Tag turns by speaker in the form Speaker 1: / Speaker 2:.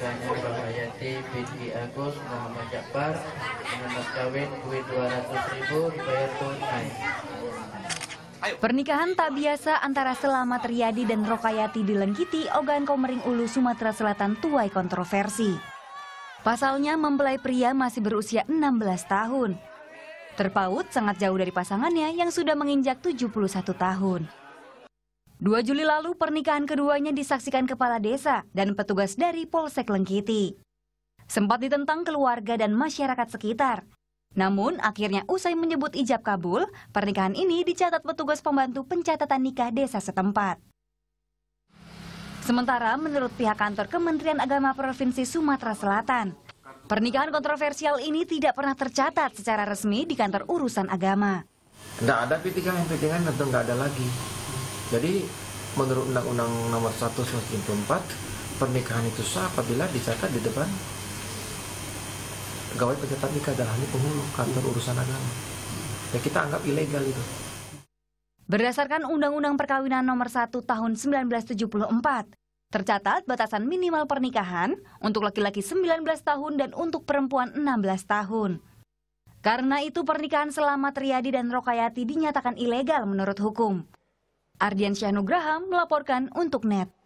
Speaker 1: nikahnya Bapak Yati binti Agus Muhammad Jakbar dengan mas kawin duit
Speaker 2: 200 ribu dibayar tunai. Pernikahan tak biasa antara Selamat Riyadi dan Rokayati di Lengkiti Ogan Komering Ulu Sumatera Selatan tuai kontroversi. Pasalnya mempelai pria masih berusia 16 tahun. Terpaut sangat jauh dari pasangannya yang sudah menginjak 71 tahun. 2 Juli lalu pernikahan keduanya disaksikan kepala desa dan petugas dari Polsek Lengkiti. Sempat ditentang keluarga dan masyarakat sekitar. Namun akhirnya usai menyebut ijab kabul, pernikahan ini dicatat petugas pembantu pencatatan nikah desa setempat. Sementara menurut pihak kantor Kementerian Agama Provinsi Sumatera Selatan, pernikahan kontroversial ini tidak pernah tercatat secara resmi di kantor urusan agama.
Speaker 1: Tidak ada yang ptkn atau nggak ada lagi. Jadi menurut Undang-Undang Nomor 1 1994 pernikahan itu sah apabila dicatat di depan gawai pencatat nikah dalam ahli penghulu kantor urusan agama. Ya kita anggap ilegal itu.
Speaker 2: Berdasarkan Undang-Undang Perkawinan Nomor 1 Tahun 1974, tercatat batasan minimal pernikahan untuk laki-laki 19 tahun dan untuk perempuan 16 tahun. Karena itu pernikahan selama Triadi dan Rokayati dinyatakan ilegal menurut hukum. Ardian Syahnugraha melaporkan untuk NET.